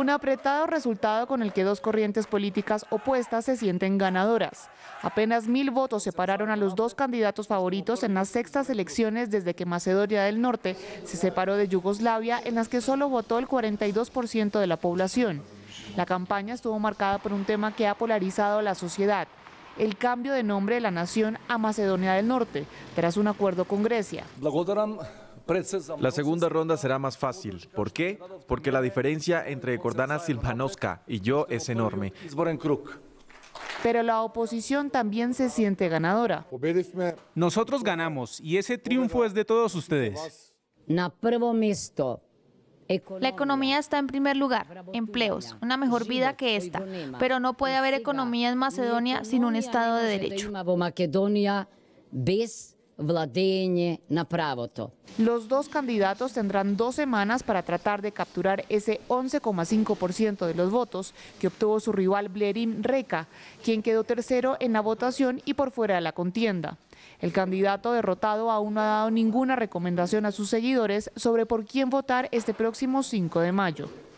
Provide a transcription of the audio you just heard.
Un apretado resultado con el que dos corrientes políticas opuestas se sienten ganadoras. Apenas mil votos separaron a los dos candidatos favoritos en las sextas elecciones desde que Macedonia del Norte se separó de Yugoslavia, en las que solo votó el 42% de la población. La campaña estuvo marcada por un tema que ha polarizado a la sociedad, el cambio de nombre de la nación a Macedonia del Norte, tras un acuerdo con Grecia. La segunda ronda será más fácil. ¿Por qué? Porque la diferencia entre Cordana Silvanoska y yo es enorme. Pero la oposición también se siente ganadora. Nosotros ganamos y ese triunfo es de todos ustedes. La economía está en primer lugar, empleos, una mejor vida que esta, pero no puede haber economía en Macedonia sin un Estado de Derecho. Los dos candidatos tendrán dos semanas para tratar de capturar ese 11,5% de los votos que obtuvo su rival Blerim Reca, quien quedó tercero en la votación y por fuera de la contienda. El candidato derrotado aún no ha dado ninguna recomendación a sus seguidores sobre por quién votar este próximo 5 de mayo.